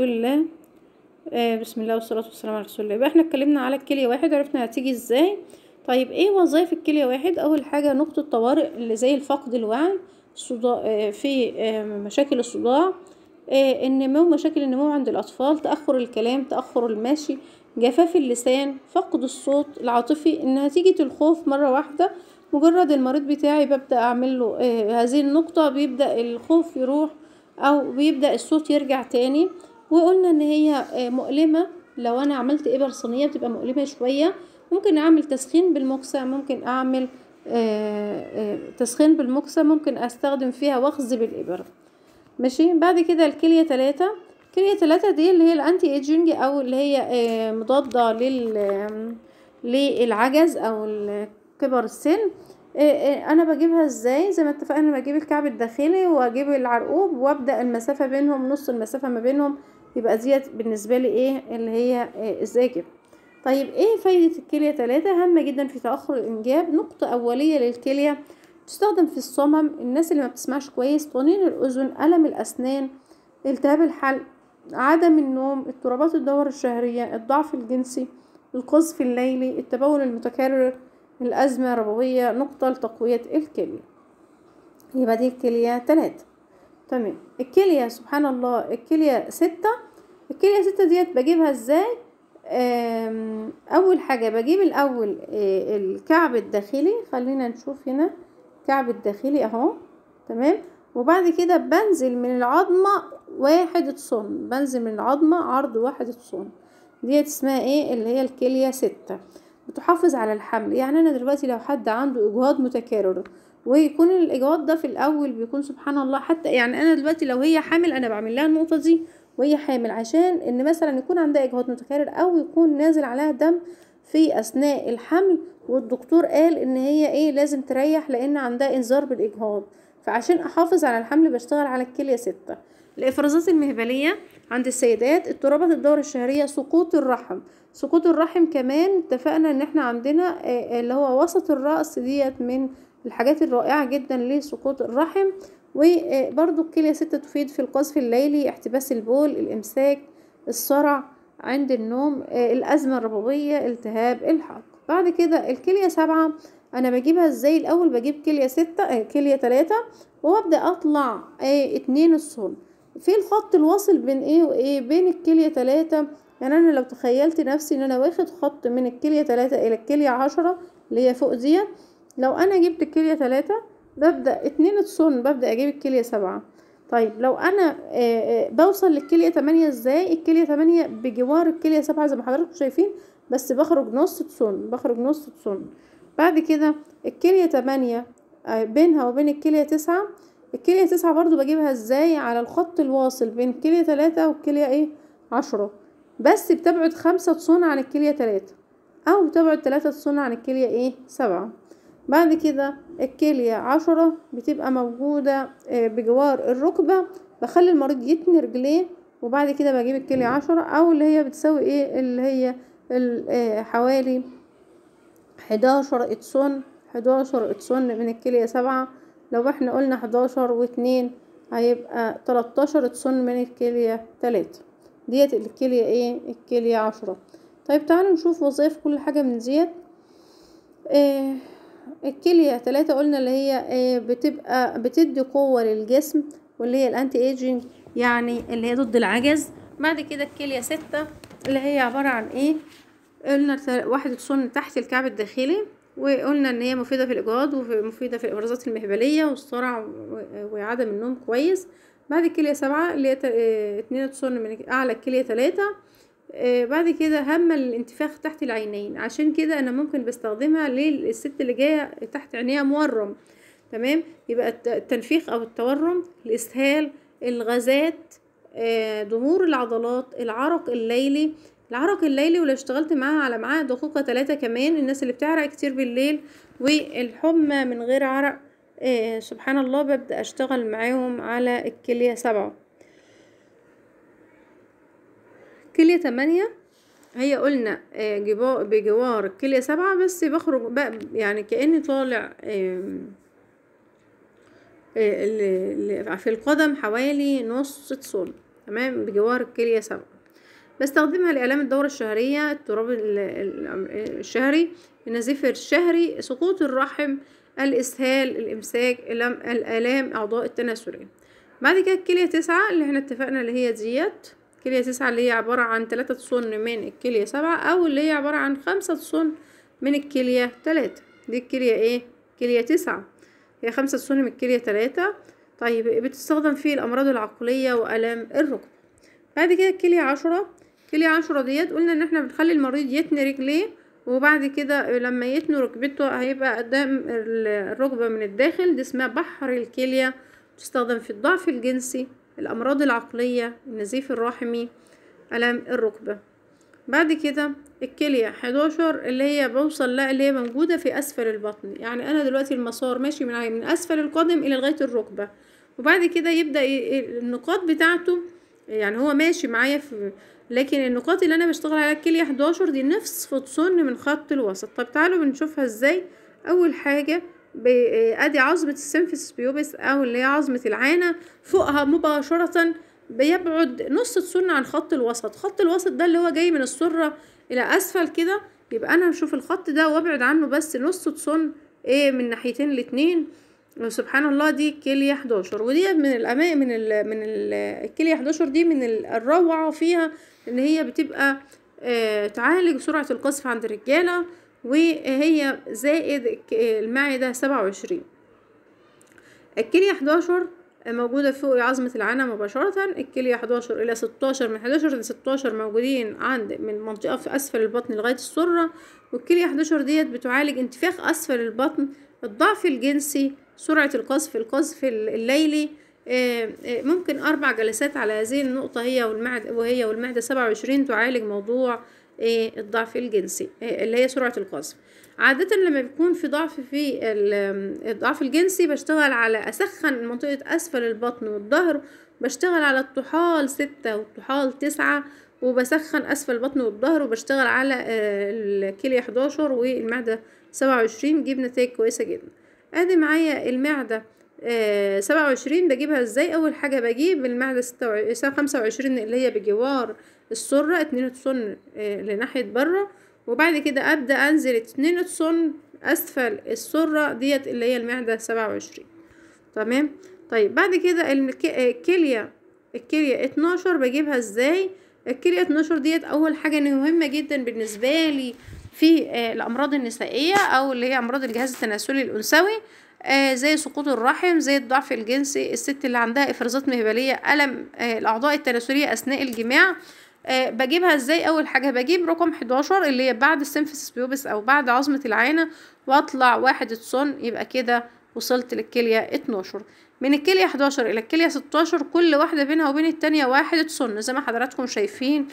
رسول الله آه، بسم الله والصلاة والسلام على رسول الله يبقى احنا اتكلمنا على الكلية واحد عرفنا هتيجي ازاي طيب ايه وظائف الكلية واحد اول حاجة نقطة طوارئ اللي زي الفقد الوعي صداع آه، في آه، مشاكل الصداع النمو مشاكل النمو عند الأطفال تأخر الكلام تأخر المشي جفاف اللسان فقد الصوت العاطفي إن نتيجة الخوف مرة واحدة مجرد المريض بتاعي ببدأ أعمل له هذه النقطة بيبدأ الخوف يروح أو بيبدأ الصوت يرجع تاني وقلنا ان هي آه، مؤلمه لو انا عملت ابر صينيه بتبقى مؤلمه شويه ممكن اعمل تسخين بالمكسه ممكن اعمل آه، آه، تسخين بالمكسه ممكن استخدم فيها وخز بالابر ماشي بعد كده الكليه تلاتة الكليه ثلاثة دي اللي هي الانتي ايجينج او اللي هي مضاده لل للعجز او كبر السن انا بجيبها ازاي زي ما اتفقنا بجيب الكعب الداخلي واجيب العرقوب وابدا المسافه بينهم نص المسافه ما بينهم يبقى ديت بالنسبة لي ايه اللي هي إيه طيب ايه فايدة الكلية ثلاثة هامة جدا في تأخر الإنجاب نقطة أولية للكلية تستخدم في الصمم الناس اللي ما بتسمعش كويس طنين الأذن ألم الأسنان التهاب الحلق عدم النوم اضطرابات الدورة الشهرية الضعف الجنسي القذف الليلي التبول المتكرر الأزمة الربوية نقطة لتقوية الكلية يبقى دي الكلية تلاتة تمام الكلية سبحان الله الكلية ستة الكلية ستة ديت بجيبها ازاي اول حاجة بجيب الاول آه، الكعب الداخلي خلينا نشوف هنا الكعب الداخلي اهو تمام وبعد كده بنزل من العظمة واحد صن بنزل من العظمة عرض واحد صن ديت اسمها ايه اللي هي الكلية ستة بتحافظ على الحمل يعني انا دلوقتي لو حد عنده اجهاض متكرر ويكون الاجهاض ده في الاول بيكون سبحان الله حتى يعني انا دلوقتي لو هي حامل انا بعمل لها النقطه دي وهي حامل عشان ان مثلا يكون عندها اجهاض متكرر او يكون نازل عليها دم في اثناء الحمل والدكتور قال ان هي ايه لازم تريح لان عندها انذار بالاجهاض فعشان احافظ على الحمل بشتغل على الكليه ستة الافرازات المهبليه عند السيدات اضطرابات الدورة الشهرية سقوط الرحم سقوط الرحم كمان اتفقنا ان احنا عندنا آه، آه، اللي هو وسط الرأس ديت من الحاجات الرائعة جدا لسقوط الرحم وبرضو الكلية ستة تفيد في القذف الليلي احتباس البول الإمساك الصرع عند النوم الأزمة الربوية التهاب الحلق بعد كده الكلية سبعة أنا بجيبها ازاي الأول بجيب كلية ستة آه، كلية تلاتة وأبدأ أطلع آه، اتنين الصول في الخط الواصل بين ايه وايه بين الكلية تلاتة يعني انا لو تخيلت نفسي ان انا واخد خط من الكلية تلاتة الى الكلية عشرة اللي هي فوق ديت لو انا جبت الكلية تلاتة ببدأ اتنين تصن ببدأ اجيب الكلية سبعة طيب لو انا آه، آه، بوصل للكلية تمانية ازاي الكلية تمانية بجوار الكلية سبعة زي ما حضراتكم شايفين بس بخرج نص تصن بخرج نص تصن بعد كده الكلية تمانية آه، بينها وبين الكلية تسعة الكلية تسعة برضو بجيبها ازاي على الخط الواصل بين كلية تلاتة والكلية ايه عشرة بس بتبعد خمسة تصن عن الكلية تلاتة او بتبعد تلاتة تصن عن الكلية ايه سبعة بعد كده الكلية عشرة بتبقى موجودة آه، بجوار الركبة بخلي المريض يتني رجليه وبعد كده بجيب الكلية عشرة او اللي هي بتساوي ايه اللي هي آه، حوالي حداشر اتسون حداشر اتسون من الكلية سبعة لو احنا قلنا حداشر واتنين هيبقى تلاتاشر اتسون من الكلية تلاتة ديت الكلية ايه الكلية عشرة طيب تعالوا نشوف وظائف كل حاجة من زيت إيه الكلية ثلاثة قلنا اللي هي آه، بتبقى بتدي قوة للجسم واللي هي الانتي ايجينج يعني اللي هي ضد العجز بعد كده الكلية ستة اللي هي عبارة عن ايه قلنا واحدة صن تحت الكعب الداخلي وقلنا ان هي مفيدة في الاجهاض ومفيدة في الابرازات المهبلية والصرع وعدم النوم كويس بعد الكلية سبعة اللي هي آه، اتنين تصن من اعلى الكلية تلاتة آه، بعد كده هامة الانتفاخ تحت العينين عشان كده انا ممكن بستخدمها للست اللي جايه تحت عينيها مورم تمام يبقى التنفيخ او التورم الاسهال الغازات آه ضمور العضلات العرق الليلي العرق الليلي ولو اشتغلت معاها على معاها دقيقة تلاتة كمان الناس اللي بتعرق كتير بالليل والحمى من غير عرق آه، سبحان الله ببدأ اشتغل معاهم على الكلية سبعة كلية تمانية هي قلنا آه، بجوار الكلية سبعة بس بخرج بقى يعني كأني طالع آه، في القدم حوالي نص تصول تمام بجوار الكلية سبعة بستخدمها لإعلام الدورة الشهرية التراب الشهري النزيف الشهري سقوط الرحم الإسهال الإمساك الألام أعضاء التناسلية بعد كده الكلية تسعة اللي احنا اتفقنا اللي هي ديت كليه تسعة اللي هي عبارة عن تلاتة صن من الكلية سبعة أو اللي هي عبارة عن خمسة صن من الكلية تلاتة دي الكلية ايه؟ كلية تسعة هي خمسة صن من الكلية تلاتة طيب بتستخدم في الأمراض العقلية وألم الركبة بعد كده الكلية عشرة الكلية عشرة ديت قلنا إن احنا بنخلي المريض يتني رجليه وبعد كده لما يتني ركبته هيبقى قدام الركبة من الداخل دي اسمها بحر الكلية تستخدم في الضعف الجنسي الأمراض العقلية النزيف الرحمي ألم الركبة بعد كده الكلية 11 اللي هي بوصل لا اللي هي موجودة في أسفل البطن يعني أنا دلوقتي المسار ماشي من من أسفل القدم إلى لغاية الركبة وبعد كده يبدأ النقاط بتاعته يعني هو ماشي معايا في لكن النقاط اللي أنا بشتغل عليها الكلية 11 دي نفس فطسن من خط الوسط طب تعالوا بنشوفها إزاي أول حاجة ادي عظمة السنفس بيوبس او اللي هي عظمة العانة فوقها مباشرة بيبعد نص السن عن خط الوسط خط الوسط ده اللي هو جاي من السرة الى اسفل كده يبقى انا هشوف الخط ده وابعد عنه بس نص السن ايه من ناحيتين الاتنين سبحان الله دي كليه 11 ودي من الاماء من الـ من الـ الكليه 11 دي من الروعة فيها ان هي بتبقى آه تعالج سرعة القذف عند الرجالة وهي زائد المعدة سبعة وعشرين الكلية حداشر موجودة فوق عظمة العنى مباشرة الكلية حداشر إلى ستاشر من حداشر لستاشر موجودين عند من منطقة في أسفل البطن لغاية السرة والكلية حداشر ديت بتعالج انتفاخ أسفل البطن الضعف الجنسي سرعة القذف القذف الليلي آه، آه، ممكن أربع جلسات على هذه النقطة هي والمعدة وهي والمعدة سبعة وعشرين تعالج موضوع ايه الضعف الجنسي إيه اللي هي سرعة القذف عادة لما بيكون في ضعف في الضعف الجنسي بشتغل على أسخن منطقة أسفل البطن والظهر بشتغل على الطحال ستة والطحال تسعة وبسخن أسفل البطن والظهر وبشتغل على آه، الكلية 11 والمعدة 27 بجيب نتائج كويسة جدا ادي معايا المعدة آه، سبعة وعشرين بجيبها ازاي اول حاجة بجيب المعدة ستة خمسة وعشرين اللي هي بجوار السرة اتنين اتصن آه، لناحية برة وبعد كده ابدأ انزل اتنين اتصن اسفل السرة ديت اللي هي المعدة سبعة وعشرين تمام طيب بعد كده الكلية آه، الكلية اتناشر بجيبها ازاي الكلية اتناشر ديت اول حاجة مهمة جدا بالنسبة لي في آه، الامراض النسائيه او اللي هي امراض الجهاز التناسلي الانثوي آه، زي سقوط الرحم زي الضعف الجنسي الست اللي عندها افرازات مهبليه الم آه، الاعضاء التناسليه اثناء الجماع بجيبها ازاي اول حاجه بجيب رقم 11 اللي هي بعد السيمفيسس بيوبس او بعد عظمه العينه واطلع واحد الصن يبقى كده وصلت للكليه 12 من الكليه 11 الى الكليه 16 كل واحده بينها وبين التانية واحد صن زي ما حضراتكم شايفين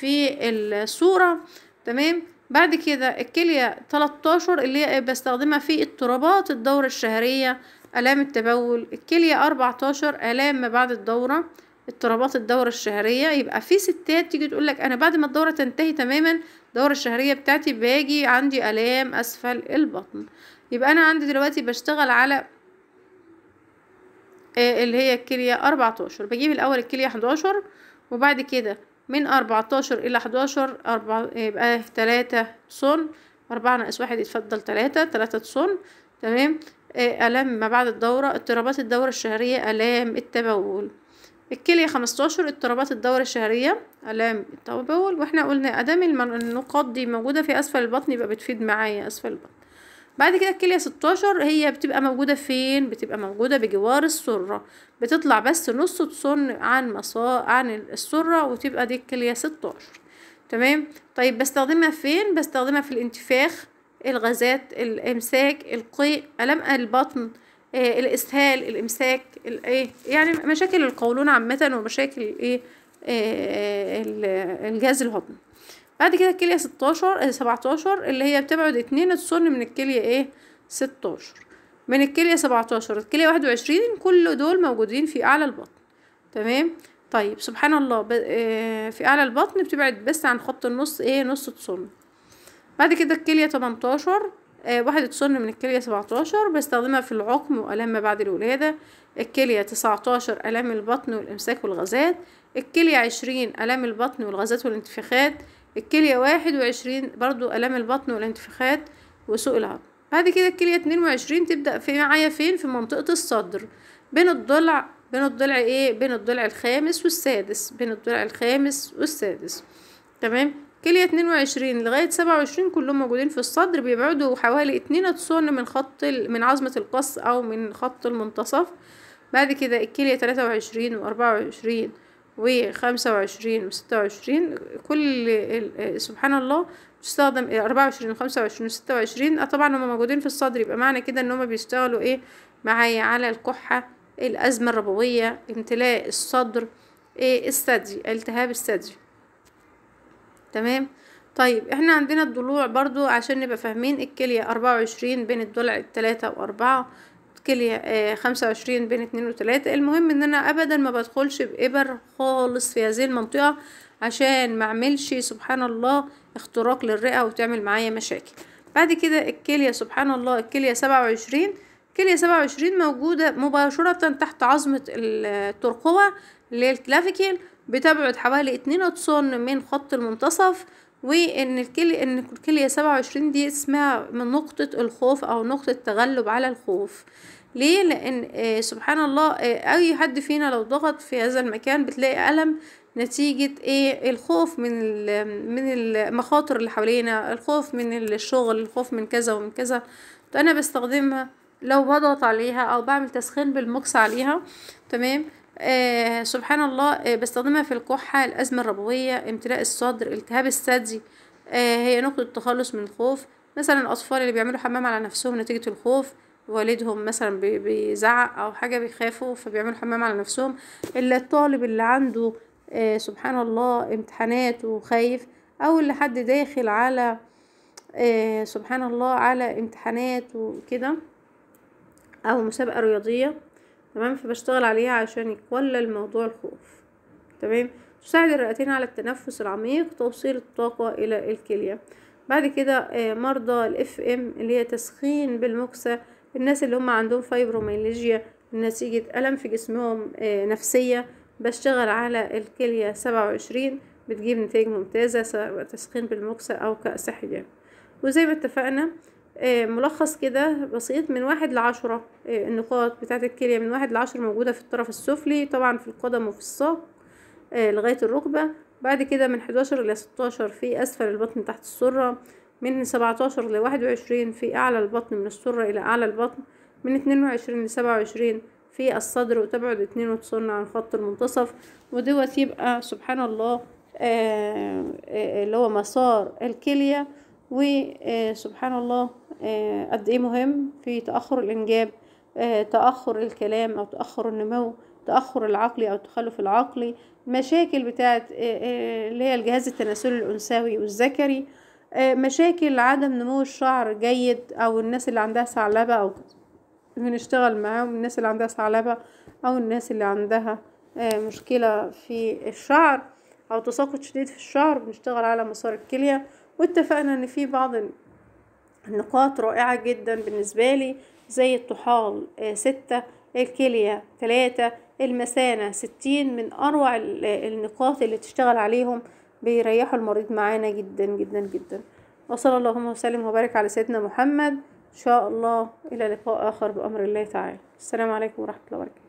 في الصوره تمام بعد كده الكلية 13 اللي هي بستخدمها في اضطرابات الدورة الشهرية آلام التبول الكلية 14 آلام ما بعد الدورة اضطرابات الدورة الشهرية يبقى في ستات تيجي تقولك أنا بعد ما الدورة تنتهي تماما الدورة الشهرية بتاعتي باجي عندي آلام أسفل البطن يبقى أنا عندي دلوقتي بشتغل على آه، اللي هي الكلية 14 بجيب الأول الكلية 11 وبعد كده من أربعتاشر إلى حداشر أربعة يبقى تلاتة صن أربعة ناقص واحد يتفضل تلاتة تلاتة صن تمام آه، آلام ما بعد الدورة اضطرابات الدورة الشهرية آلام التبول الكلية خمستاشر اضطرابات الدورة الشهرية آلام التبول واحنا قلنا أدام النقاط دي موجودة في أسفل البطن يبقى بتفيد معايا أسفل البطن بعد كده الكلية 16 هي بتبقى موجودة فين بتبقى موجودة بجوار السرة بتطلع بس نص تصن عن مصا عن السرة وتبقى دي الكلية 16 تمام طيب بستخدمها فين بستخدمها في الانتفاخ الغازات الامساك القيء الم البطن آه الاسهال الامساك الايه يعني مشاكل القولون عامه ومشاكل الايه آه الجهاز الهضمي بعد كده الكلية ستاشر آه، سبعتاشر اللي هي بتبعد اتنين تصن من الكلية ايه ستاشر من الكلية سبعتاشر الكلية واحد وعشرين كل دول موجودين في اعلى البطن تمام طيب سبحان الله ب... آه في اعلى البطن بتبعد بس عن خط النص ايه نص تصن بعد كده الكلية تمنتاشر آه واحد تصن من الكلية سبعتاشر بستخدمها في العقم وألم ما بعد الولادة الكلية تسعتاشر ألم البطن والإمساك والغازات الكلية عشرين ألم البطن والغازات والانتفاخات الكلية واحد وعشرين برضو آلام البطن والانتفاخات وسوء العظم بعد كده الكلية اتنين وعشرين تبدأ في معايا فين في منطقة الصدر بين الضلع بين الضلع ايه بين الضلع الخامس والسادس بين الضلع الخامس والسادس تمام كلية اتنين وعشرين لغاية سبعة وعشرين كلهم موجودين في الصدر بيبعدوا حوالي اتنين اتصون من خط من عظمة القص أو من خط المنتصف بعد كده الكلية تلاتة وعشرين وأربعة وعشرين وخمسة وعشرين وستة وعشرين كل سبحان الله تستخدم إيه، أربعة وعشرين وخمسة وعشرين وستة وعشرين آه، طبعا هما موجودين في الصدر يبقى معنى كده ان هما بيشتغلوا ايه معايا على الكحة الأزمة الربوية امتلاء الصدر ايه الثدي التهاب الثدي تمام طيب احنا عندنا الضلوع برضو عشان نبقى فاهمين الكلية أربعة وعشرين بين الضلع التلاتة وأربعة كلي آه، خمسة وعشرين بين اتنين وتلاتة المهم ان انا ابدا ما بدخلش بابر خالص في هذه المنطقة عشان ما اعملش سبحان الله اختراق للرئة وتعمل معايا مشاكل بعد كده الكلية سبحان الله الكلية سبعة وعشرين الكلية سبعة وعشرين موجودة مباشرة تحت عظمة الترقوة آه، للكلافيكيل بتبعد حوالي اتنين اتصن من خط المنتصف وان الكلية ان الكلية سبعة وعشرين دي اسمها من نقطة الخوف او نقطة تغلب على الخوف ليه لان آه، سبحان الله آه، اي حد فينا لو ضغط في هذا المكان بتلاقي الم نتيجة ايه الخوف من من المخاطر اللي حوالينا الخوف من الشغل الخوف من كذا ومن كذا فانا بستخدمها لو بضغط عليها او بعمل تسخين بالمكس عليها تمام آه سبحان الله آه بستخدمها في الكحة الأزمة الربوية امتلاء الصدر التهاب الثدي آه هي نقطة تخلص من الخوف مثلا الأطفال اللي بيعملوا حمام على نفسهم نتيجة الخوف والدهم مثلا بيزعق او حاجه بيخافوا فبيعملوا حمام على نفسهم الا الطالب اللي عنده آه سبحان الله امتحانات وخايف او اللي حد داخل على آه سبحان الله على امتحانات وكده او مسابقه رياضيه تمام فبشتغل عليها عشان يتولى الموضوع الخوف تمام تساعد الرئتين على التنفس العميق توصيل الطاقه الى الكليه بعد كده آه مرضى الاف ام اللي هي تسخين بالمكسه الناس اللي هم عندهم فايبروميليجيا نتيجة ألم في جسمهم آه، نفسية بشتغل على الكلية سبعة وعشرين بتجيب نتائج ممتازة سواء تسخين بالمكسة أو كأس حجاب وزي ما اتفقنا آه، ملخص كده بسيط من واحد لعشرة آه، النقاط بتاعة الكلية من واحد لعشرة موجودة في الطرف السفلي طبعا في القدم وفي الساق لغاية الركبة بعد كده من 11 إلى 16 في أسفل البطن تحت السرة من 17 ل 21 في أعلى البطن من السرة إلى أعلى البطن من 22 ل 27 في الصدر وتبعد اتنين وتصون عن خط المنتصف ودوت يبقى سبحان الله آه، آه، آه، اللي هو مسار الكلية وسبحان الله قد ايه مهم في تأخر الإنجاب تأخر الكلام أو تأخر النمو تأخر العقلي أو التخلف العقلي مشاكل بتاعت اللي هي الجهاز التناسلي الأنثوي والذكري آه، مشاكل عدم نمو الشعر جيد او الناس اللي عندها ثعلبة او بنشتغل معاهم الناس اللي عندها ثعلبة او الناس اللي عندها آه، مشكلة في الشعر او تساقط شديد في الشعر بنشتغل على مسار الكلية واتفقنا ان في بعض النقاط رائعة جدا بالنسبة لي زي الطحال آه، ستة الكلية ثلاثة المثانة ستين من أروع النقاط اللي تشتغل عليهم بيريحوا المريض معانا جدا جدا جدا وصلى اللهم وسلم وبارك على سيدنا محمد إن شاء الله إلى لقاء آخر بأمر الله تعالى السلام عليكم ورحمة الله وبركاته